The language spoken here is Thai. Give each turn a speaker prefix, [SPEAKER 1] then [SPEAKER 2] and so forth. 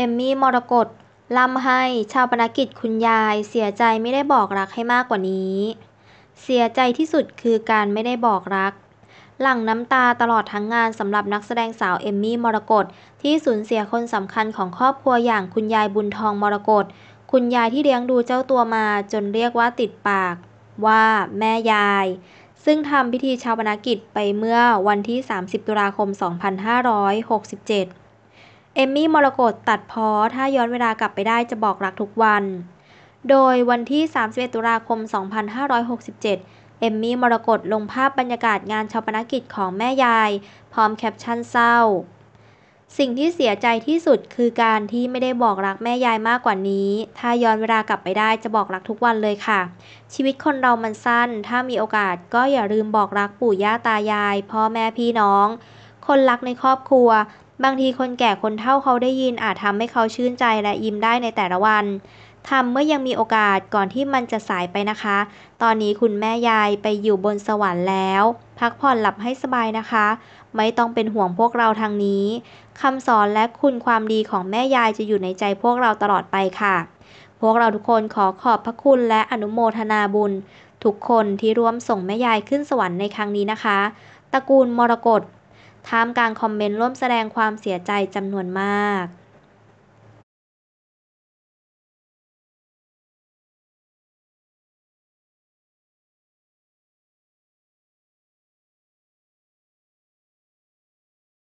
[SPEAKER 1] เอมมี่มรกตร่ำให้ชาวปนกิจคุณยายเสียใจไม่ได้บอกรักให้มากกว่านี้ เสียใจที่สุดคือการไม่ได้บอกรัก หลั่งน้ำตาตลอดทั้งงานสำหรับนักแสดงสาวเอมมี่มรกตที่สูญเสียคนสำคัญของครอบครัวอย่างคุณยายบุญทองมรกตคุณยายที่เลี้ยงดูเจ้าตัวมา จนเรียกว่าติดปาก ว่า แม่ยาย ซึ่งทำพิธีชาปนกิจไปเมื่อวันที่ 30 ตุลาคม 2567เอมมี่มรกตตัดพอถ้าย้อนเวลากลับไปได้จะบอกรักทุกวัน โดยวันที่ 31 ตุลาคม 2567 เอมมี่มรกตลงภาพบรรยากาศงานชาปนกิจของแม่ยายพร้อมแคปชั่นเศร้า สิ่งที่เสียใจที่สุดคือการที่ไม่ได้บอกรักแม่ยายมากกว่านี้ ถ้าย้อนเวลากลับไปได้จะบอกรักทุกวันเลยค่ะ ชีวิตคนเรามันสั้น ถ้ามีโอกาสก็อย่าลืมบอกรักปู่ย่าตายาย พ่อแม่พี่น้อง คนรักในครอบครัวบางทีคนแก่คนเฒ่าเขาได้ยินอาจทำให้เขาชื่นใจและยิ้มได้ในแต่ละวันทำเมื่อยังมีโอกาสก่อนที่มันจะสายไปนะคะ ตอนนี้คุณแม่ยายไปอยู่บนสวรรค์แล้ว พักผ่อนหลับให้สบายนะคะ ไม่ต้องเป็นห่วงพวกเราทางนี้คำสอนและคุณความดีของแม่ยายจะอยู่ในใจพวกเราตลอดไปค่ะ พวกเราทุกคนขอขอบพระคุณและอนุโมทนาบุญ ทุกคนที่ร่วมส่งแม่ยายขึ้นสวรรค์ในครั้งนี้นะคะ ตระกูลมรกตท่ามกลางคอมเมนต์ร่วมแสดงความเสียใจจำนวนมาก